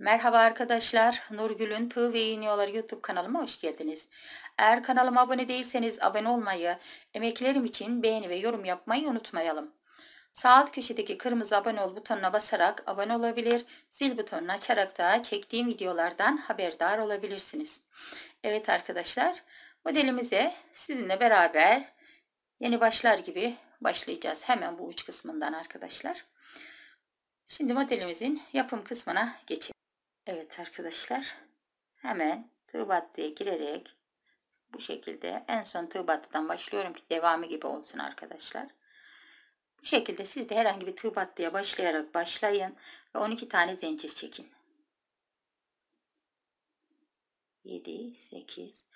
Merhaba arkadaşlar, Nurgül'ün Tığ ve Yeniyorlar YouTube kanalıma hoş geldiniz. Eğer kanalıma abone değilseniz abone olmayı, emeklerim için beğeni ve yorum yapmayı unutmayalım. Sağ alt köşedeki kırmızı abone ol butonuna basarak abone olabilir, zil butonunu açarak da çektiğim videolardan haberdar olabilirsiniz. Evet arkadaşlar, modelimize sizinle beraber yeni başlar gibi başlayacağız. Hemen bu uç kısmından arkadaşlar. Şimdi modelimizin yapım kısmına geçelim. Evet arkadaşlar hemen tığ diye girerek bu şekilde en son tığ başlıyorum ki devamı gibi olsun arkadaşlar. Bu şekilde siz de herhangi bir tığ diye başlayarak başlayın ve 12 tane zincir çekin. 7, 8,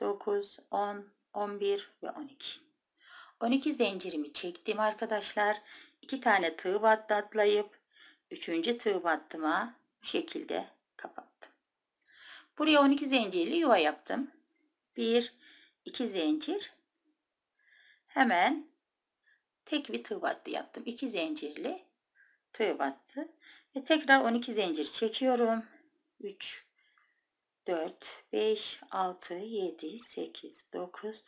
9, 10, 11 ve 12. 12 zincirimi çektim arkadaşlar. 2 tane tığ battı atlayıp 3. tığ battıma bu şekilde Buraya 12 zincirli yuva yaptım. 1 2 zincir. Hemen tek bir tığ battı yaptım. 2 zincirli tığ battı ve tekrar 12 zincir çekiyorum. 3 4 5 6 7 8 9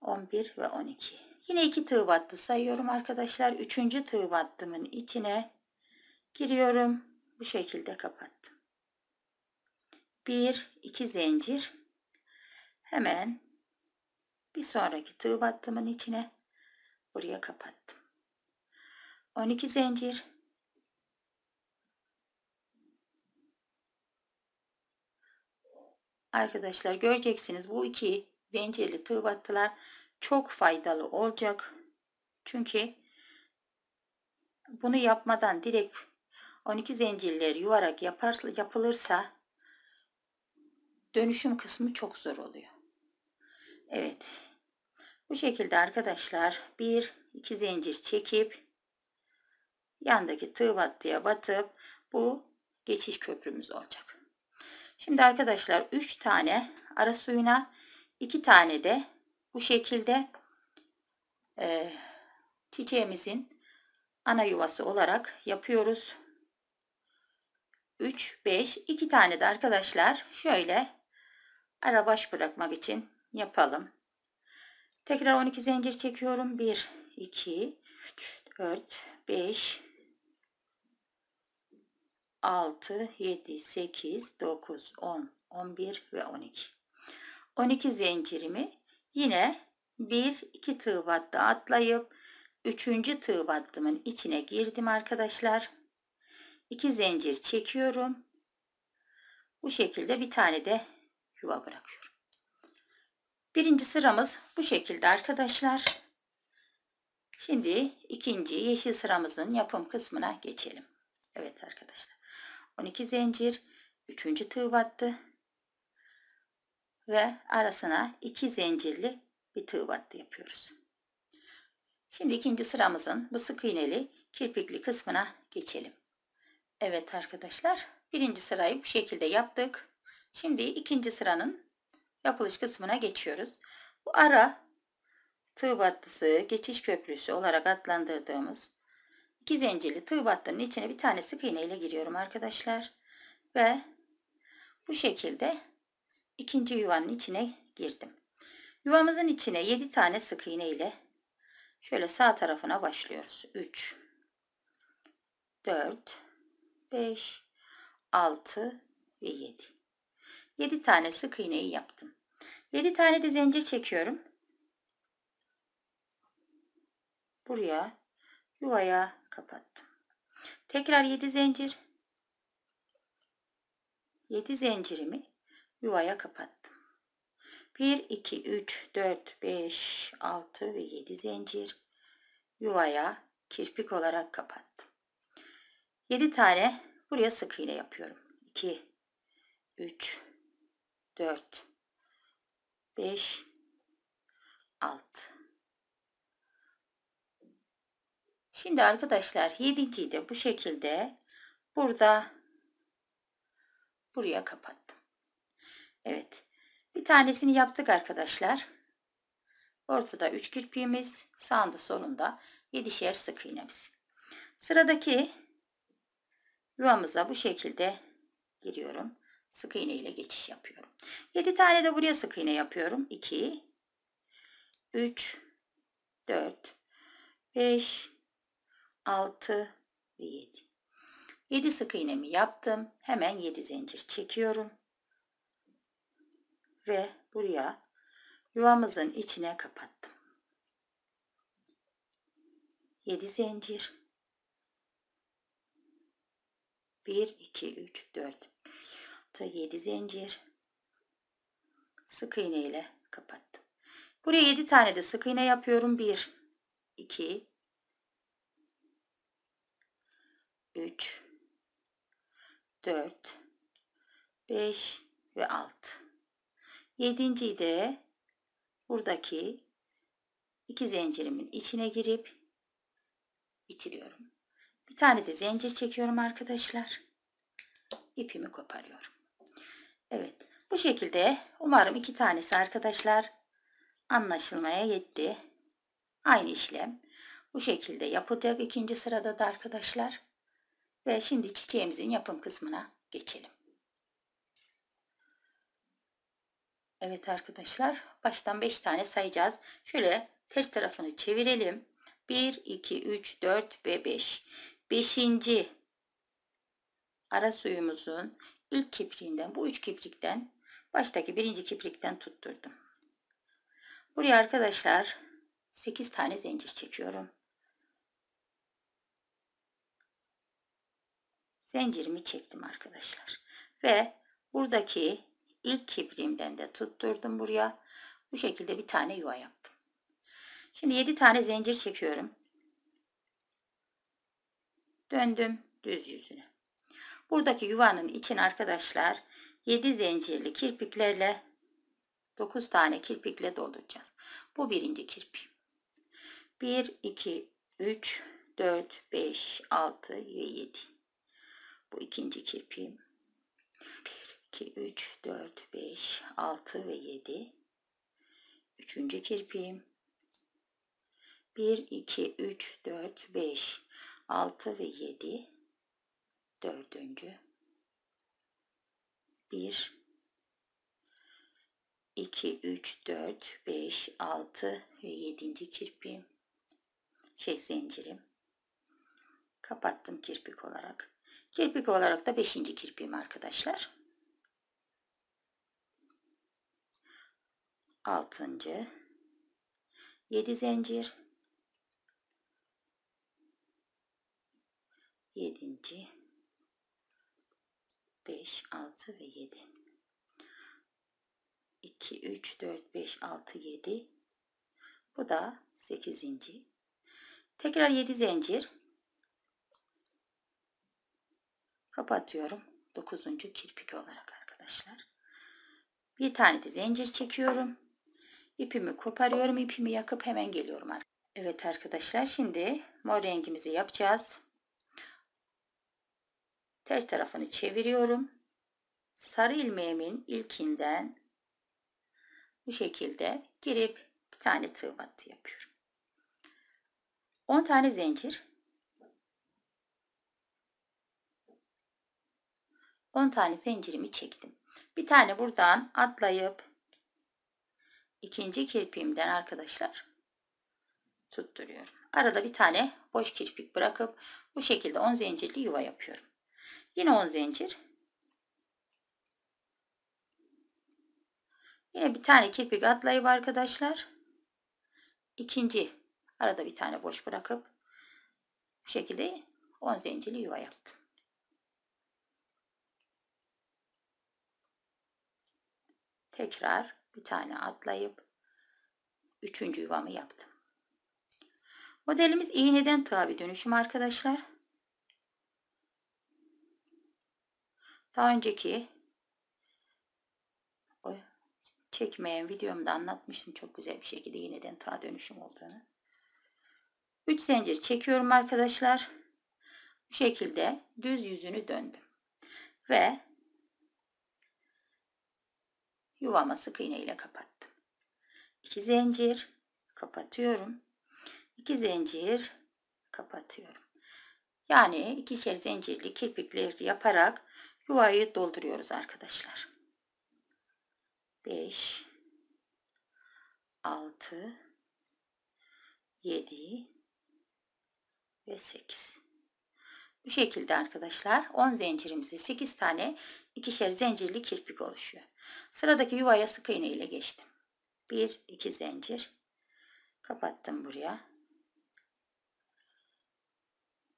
11 ve 12. Yine 2 tığ battı sayıyorum arkadaşlar. 3. tığ battımın içine giriyorum. Bu şekilde kapattım. 1 2 zincir hemen bir sonraki tığ battımın içine buraya kapattım 12 zincir arkadaşlar göreceksiniz bu iki zincirli tığ battılar çok faydalı olacak çünkü bunu yapmadan direkt 12 zincirleri yuvarak yapar, yapılırsa dönüşüm kısmı çok zor oluyor. Evet. Bu şekilde arkadaşlar bir iki zincir çekip yandaki tığ battıya batıp bu geçiş köprümüz olacak. Şimdi arkadaşlar 3 tane ara suyuna 2 tane de bu şekilde e, çiçeğimizin ana yuvası olarak yapıyoruz. 3, 5, 2 tane de arkadaşlar şöyle ara baş bırakmak için yapalım. Tekrar 12 zincir çekiyorum. 1, 2, 3, 4, 5, 6, 7, 8, 9, 10, 11 ve 12. 12 zincirimi yine 1, 2 tığ battı atlayıp 3. tığ battımın içine girdim arkadaşlar. 2 zincir çekiyorum. Bu şekilde bir tane de yuva bırakıyorum. Birinci sıramız bu şekilde arkadaşlar. Şimdi ikinci yeşil sıramızın yapım kısmına geçelim. Evet arkadaşlar. 12 zincir, 3. tığ battı ve arasına 2 zincirli bir tığ battı yapıyoruz. Şimdi ikinci sıramızın bu sık iğneli kirpikli kısmına geçelim. Evet arkadaşlar birinci sırayı bu şekilde yaptık. Şimdi ikinci sıranın yapılış kısmına geçiyoruz. Bu ara tığ battısı, geçiş köprüsü olarak adlandırdığımız iki zincirli tığ battının içine bir tane sık iğne ile giriyorum arkadaşlar. Ve bu şekilde ikinci yuvanın içine girdim. Yuvamızın içine 7 tane sık iğne ile şöyle sağ tarafına başlıyoruz. 3 4 5 6 ve 7 7 tane sık iğneyi yaptım. 7 tane de zincir çekiyorum. Buraya yuvaya kapattım. Tekrar 7 zincir. 7 zincirimi yuvaya kapattım. 1, 2, 3, 4, 5, 6 ve 7 zincir yuvaya kirpik olarak kapattım. 7 tane buraya sık iğne yapıyorum. 2, 3, 4 5 6 Şimdi arkadaşlar 7'ciyi de bu şekilde burada buraya kapattım. Evet. Bir tanesini yaptık arkadaşlar. Ortada 3 kirpiğimiz, sağında solunda 7'şer sık iğnemiz. Sıradaki yuvamıza bu şekilde giriyorum sık iğne ile geçiş yapıyorum. 7 tane de buraya sık iğne yapıyorum. 2 3 4 5 6 ve 7. 7 sık iğnemi yaptım. Hemen 7 zincir çekiyorum. Ve buraya yuvamızın içine kapattım. 7 zincir. 1 2 3 4 artı 7 zincir sık iğne ile kapattım. Buraya 7 tane de sık iğne yapıyorum. 1 2 3 4 5 ve 6. 7.yi de buradaki iki zincirimin içine girip bitiriyorum. Bir tane de zincir çekiyorum arkadaşlar. İpimi koparıyorum. Evet bu şekilde umarım iki tanesi arkadaşlar anlaşılmaya yetti. Aynı işlem bu şekilde yapılacak ikinci sırada da arkadaşlar. Ve şimdi çiçeğimizin yapım kısmına geçelim. Evet arkadaşlar baştan 5 tane sayacağız. Şöyle ters tarafını çevirelim. 1, 2, 3, 4 ve 5. 5. ara suyumuzun ilk kipriğinden bu üç kiprikten baştaki birinci kiprikten tutturdum. Buraya arkadaşlar 8 tane zincir çekiyorum. Zincirimi çektim arkadaşlar. Ve buradaki ilk kibriğimden de tutturdum buraya. Bu şekilde bir tane yuva yaptım. Şimdi 7 tane zincir çekiyorum. Döndüm düz yüzüne. Buradaki yuvanın için arkadaşlar 7 zincirli kirpiklerle 9 tane kirpikle dolduracağız. Bu birinci kirpi. 1, 2, 3, 4, 5, 6 ve 7. Bu ikinci kirpiğim. 1, 2, 3, 4, 5, 6 ve 7. Üçüncü kirpiğim. 1, 2, 3, 4, 5, 6 ve 7 dördüncü, bir, iki, üç, dört, beş, altı ve yedinci kirpiğim, şey zincirim. Kapattım kirpik olarak. Kirpik olarak da beşinci kirpiğim arkadaşlar. Altıncı, yedi zincir, yedinci, 5, 6 ve 7. 2, 3, 4, 5, 6, 7. Bu da 8. Tekrar 7 zincir. Kapatıyorum. 9. kirpik olarak arkadaşlar. Bir tane de zincir çekiyorum. İpimi koparıyorum. ipimi yakıp hemen geliyorum. Evet arkadaşlar şimdi mor rengimizi yapacağız. Ters tarafını çeviriyorum. Sarı ilmeğimin ilkinden bu şekilde girip bir tane tığ attı yapıyorum. 10 tane zincir 10 tane zincirimi çektim. Bir tane buradan atlayıp ikinci kirpiğimden arkadaşlar tutturuyorum. Arada bir tane boş kirpik bırakıp bu şekilde 10 zincirli yuva yapıyorum. Yine 10 zincir. Yine bir tane kirpik atlayıp arkadaşlar ikinci arada bir tane boş bırakıp bu şekilde 10 zincirli yuva yaptım. Tekrar bir tane atlayıp üçüncü yuvamı yaptım. Modelimiz iğneden tığa bir dönüşüm arkadaşlar. Daha önceki çekmeyen videomda anlatmıştım çok güzel bir şekilde yeniden ta dönüşüm olduğunu. 3 zincir çekiyorum arkadaşlar. Bu şekilde düz yüzünü döndüm. Ve yuvama sık iğne ile kapattım. 2 zincir kapatıyorum. 2 zincir kapatıyorum. Yani ikişer zincirli kirpikleri yaparak Yuvayı dolduruyoruz arkadaşlar. 5 6 7 ve 8 bu şekilde arkadaşlar 10 zincirimizi 8 tane ikişer zincirli kirpik oluşuyor. Sıradaki yuvaya sık iğne ile geçtim. 1 2 zincir kapattım buraya.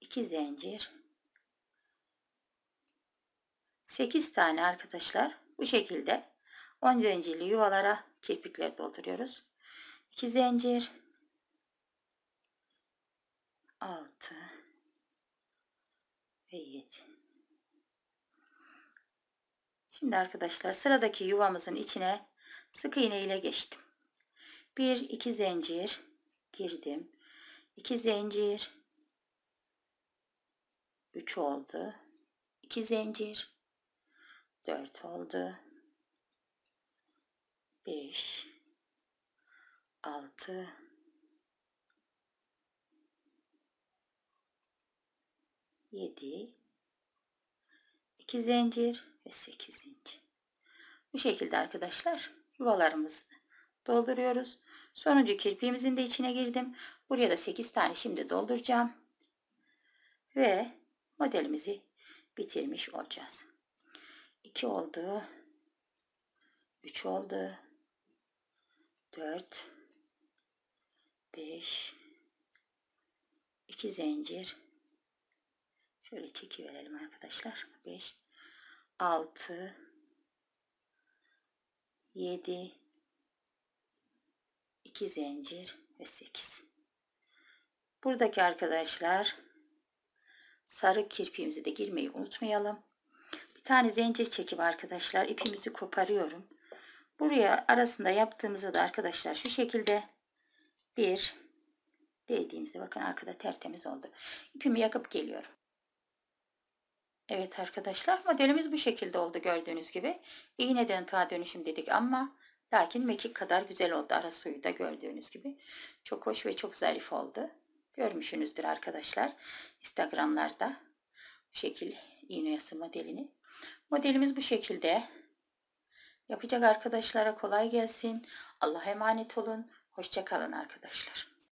2 zincir 8 tane arkadaşlar bu şekilde 10 zincirli yuvalara kirpikleri dolduruyoruz. 2 zincir 6 ve 7 Şimdi arkadaşlar sıradaki yuvamızın içine sık iğne ile geçtim. 1 2 zincir girdim. 2 zincir 3 oldu. 2 zincir 4 oldu. 5 6 7 2 zincir ve 8 zincir. Bu şekilde arkadaşlar yuvalarımızı dolduruyoruz. Sonuncu kirpiğimizin de içine girdim. Buraya da 8 tane şimdi dolduracağım. Ve modelimizi bitirmiş olacağız. 2 oldu. 3 oldu. 4 5 2 zincir şöyle çekiverelim arkadaşlar 5 6 7 2 zincir ve 8 buradaki arkadaşlar sarı kirpiğimizi de girmeyi unutmayalım tane zincir çekip arkadaşlar ipimizi koparıyorum. Buraya arasında yaptığımızı da arkadaşlar şu şekilde bir değdiğimizde bakın arkada tertemiz oldu. İpimi yakıp geliyorum. Evet arkadaşlar modelimiz bu şekilde oldu gördüğünüz gibi. İğneden ta dönüşüm dedik ama lakin mekik kadar güzel oldu ara suyu da gördüğünüz gibi. Çok hoş ve çok zarif oldu. Görmüşsünüzdür arkadaşlar. Instagramlarda bu şekil iğne yası modelini Modelimiz bu şekilde. Yapacak arkadaşlara kolay gelsin. Allah'a emanet olun. Hoşçakalın arkadaşlar.